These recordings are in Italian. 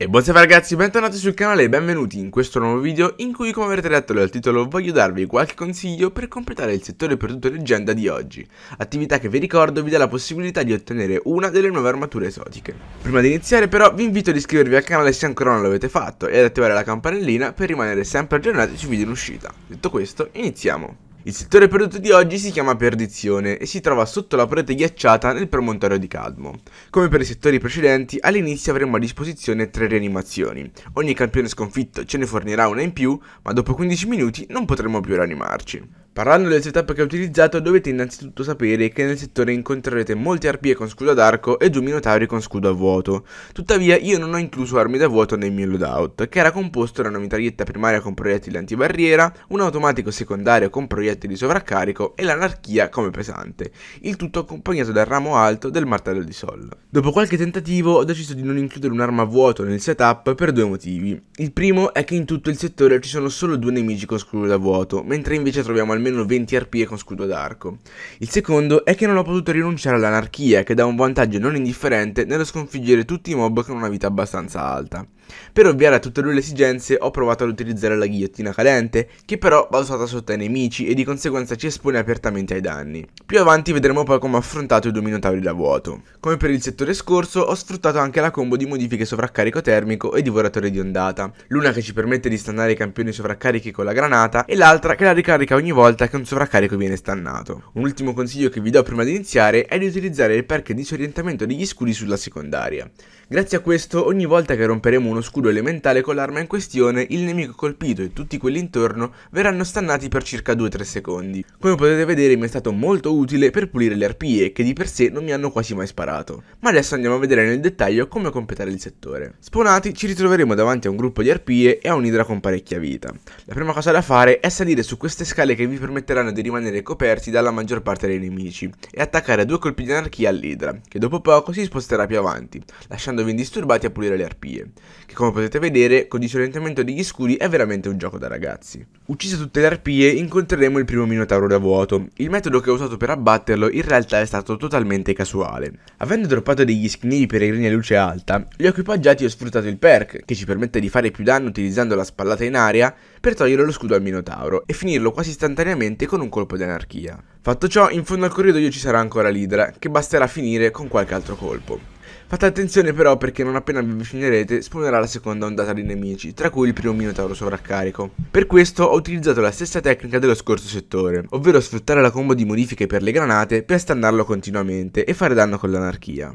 E buonasera ragazzi, bentornati sul canale e benvenuti in questo nuovo video in cui come avrete letto dal titolo voglio darvi qualche consiglio per completare il settore perduto leggenda di oggi, attività che vi ricordo vi dà la possibilità di ottenere una delle nuove armature esotiche. Prima di iniziare però vi invito ad iscrivervi al canale se ancora non l'avete fatto e ad attivare la campanellina per rimanere sempre aggiornati sui video in uscita. Detto questo, iniziamo! Il settore perduto di oggi si chiama Perdizione e si trova sotto la parete ghiacciata nel promontorio di Cadmo. Come per i settori precedenti, all'inizio avremo a disposizione tre rianimazioni. Ogni campione sconfitto ce ne fornirà una in più, ma dopo 15 minuti non potremo più rianimarci. Parlando del setup che ho utilizzato dovete innanzitutto sapere che nel settore incontrerete molte arpie con scudo ad arco e due minotauri con scudo a vuoto. Tuttavia io non ho incluso armi da vuoto nel mio loadout, che era composto da una mitraglietta primaria con proiettili antibarriera, un automatico secondario con proiettili sovraccarico e l'anarchia come pesante, il tutto accompagnato dal ramo alto del martello di Sol. Dopo qualche tentativo ho deciso di non includere un'arma a vuoto nel setup per due motivi. Il primo è che in tutto il settore ci sono solo due nemici con scudo da vuoto, mentre invece troviamo almeno almeno 20 arpie con scudo d'arco. Il secondo è che non ho potuto rinunciare all'anarchia, che dà un vantaggio non indifferente nello sconfiggere tutti i mob con una vita abbastanza alta. Per ovviare a tutte e due le esigenze ho provato ad utilizzare la ghigliottina cadente, che però va usata sotto ai nemici e di conseguenza ci espone apertamente ai danni. Più avanti vedremo poi come ho affrontato i due minotauri da vuoto. Come per il settore scorso ho sfruttato anche la combo di modifiche sovraccarico termico e divoratore di ondata, l'una che ci permette di stannare i campioni sovraccarichi con la granata e l'altra che la ricarica ogni volta volta che un sovraccarico viene stannato. Un ultimo consiglio che vi do prima di iniziare è di utilizzare il perk di disorientamento degli scudi sulla secondaria. Grazie a questo, ogni volta che romperemo uno scudo elementale con l'arma in questione, il nemico colpito e tutti quelli intorno verranno stannati per circa 2-3 secondi. Come potete vedere mi è stato molto utile per pulire le arpie, che di per sé non mi hanno quasi mai sparato. Ma adesso andiamo a vedere nel dettaglio come completare il settore. Spawnati ci ritroveremo davanti a un gruppo di arpie e a un'idra con parecchia vita. La prima cosa da fare è salire su queste scale che vi vi permetteranno di rimanere coperti dalla maggior parte dei nemici e attaccare a due colpi di anarchia all'idra, che dopo poco si sposterà più avanti, lasciandovi indisturbati a pulire le arpie, che come potete vedere con il disorientamento degli scudi è veramente un gioco da ragazzi. Uccise tutte le arpie incontreremo il primo minotauro da vuoto, il metodo che ho usato per abbatterlo in realtà è stato totalmente casuale. Avendo droppato degli skinny peregrini a luce alta, li ho equipaggiati e ho sfruttato il perk, che ci permette di fare più danno utilizzando la spallata in aria, per togliere lo scudo al minotauro e finirlo quasi istantaneamente momentaneamente con un colpo di anarchia. Fatto ciò, in fondo al corridoio ci sarà ancora l'idra, che basterà finire con qualche altro colpo. Fate attenzione però perché non appena vi avvicinerete spawnerà la seconda ondata di nemici, tra cui il primo minotauro sovraccarico. Per questo ho utilizzato la stessa tecnica dello scorso settore, ovvero sfruttare la combo di modifiche per le granate per stannarlo continuamente e fare danno con l'anarchia.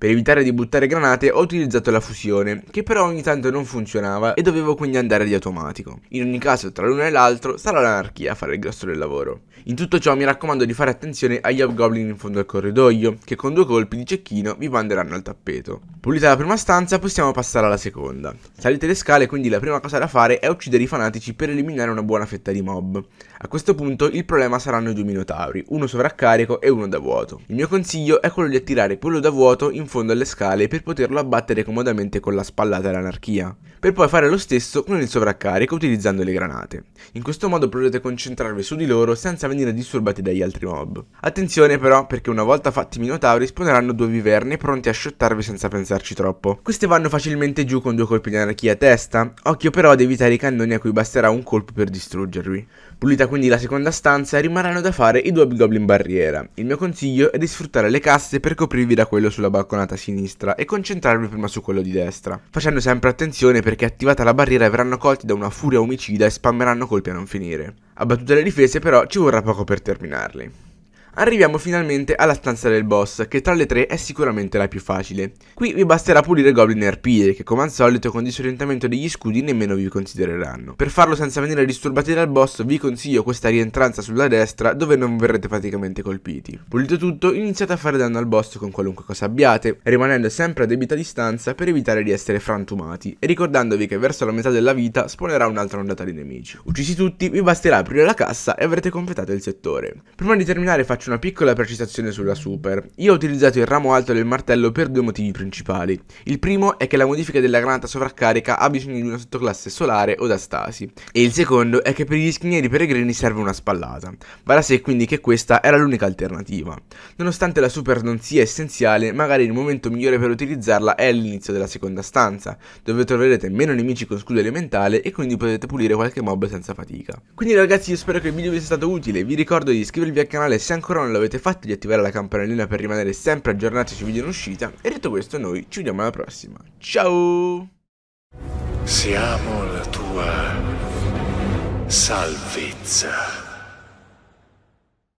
Per evitare di buttare granate ho utilizzato la fusione, che però ogni tanto non funzionava e dovevo quindi andare di automatico. In ogni caso, tra l'uno e l'altro, sarà l'anarchia a fare il grosso del lavoro. In tutto ciò mi raccomando di fare attenzione agli hobgoblin in fondo al corridoio, che con due colpi di cecchino vi manderanno al tappeto. Pulita la prima stanza, possiamo passare alla seconda. Salite le scale, quindi la prima cosa da fare è uccidere i fanatici per eliminare una buona fetta di mob. A questo punto il problema saranno i due minotauri, uno sovraccarico e uno da vuoto. Il mio consiglio è quello di attirare quello da vuoto in fondo alle scale per poterlo abbattere comodamente con la spallata all'anarchia, per poi fare lo stesso con il sovraccarico utilizzando le granate. In questo modo potrete concentrarvi su di loro senza venire disturbati dagli altri mob. Attenzione però, perché una volta fatti i minotauri spawneranno due viverne pronti a shottarvi senza pensarci troppo. Queste vanno facilmente giù con due colpi di anarchia a testa, occhio però ad evitare i cannoni a cui basterà un colpo per distruggervi. Pulita quindi la seconda stanza, rimarranno da fare i due Goblin barriera. Il mio consiglio è di sfruttare le casse per coprirvi da quello sulla balconata cantonata sinistra e concentrarmi prima su quello di destra, facendo sempre attenzione perché attivata la barriera verranno colti da una furia omicida e spammeranno colpi a non finire. Abbattute le difese però ci vorrà poco per terminarli. Arriviamo finalmente alla stanza del boss, che tra le tre è sicuramente la più facile. Qui vi basterà pulire Goblin e Arpide, che come al solito con disorientamento degli scudi nemmeno vi considereranno. Per farlo senza venire disturbati dal boss vi consiglio questa rientranza sulla destra dove non verrete praticamente colpiti. Pulito tutto, iniziate a fare danno al boss con qualunque cosa abbiate, rimanendo sempre a debita distanza per evitare di essere frantumati, e ricordandovi che verso la metà della vita spawnerà un'altra ondata di nemici. Uccisi tutti, vi basterà aprire la cassa e avrete completato il settore. Prima di terminare faccio faccio una piccola precisazione sulla Super. Io ho utilizzato il ramo alto del martello per due motivi principali. Il primo è che la modifica della granata sovraccarica ha bisogno di una sottoclasse solare o da stasi. E il secondo è che per gli schinieri peregrini serve una spallata. Vale a sé quindi che questa era l'unica alternativa. Nonostante la Super non sia essenziale, magari il momento migliore per utilizzarla è all'inizio della seconda stanza, dove troverete meno nemici con scudo elementale e quindi potete pulire qualche mob senza fatica. Quindi ragazzi io spero che il video vi sia stato utile, vi ricordo di iscrivervi al canale se ancora ancora non l'avete fatto di attivare la campanellina per rimanere sempre aggiornati sui video in uscita e detto questo noi ci vediamo alla prossima. Ciao! Siamo la tua salvezza.